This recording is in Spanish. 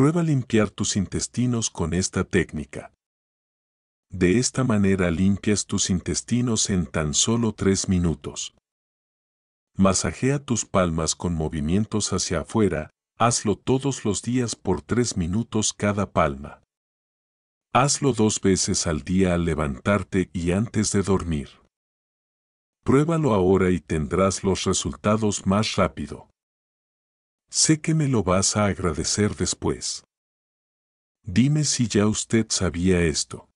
Prueba limpiar tus intestinos con esta técnica. De esta manera limpias tus intestinos en tan solo 3 minutos. Masajea tus palmas con movimientos hacia afuera, hazlo todos los días por 3 minutos cada palma. Hazlo dos veces al día al levantarte y antes de dormir. Pruébalo ahora y tendrás los resultados más rápido. Sé que me lo vas a agradecer después. Dime si ya usted sabía esto.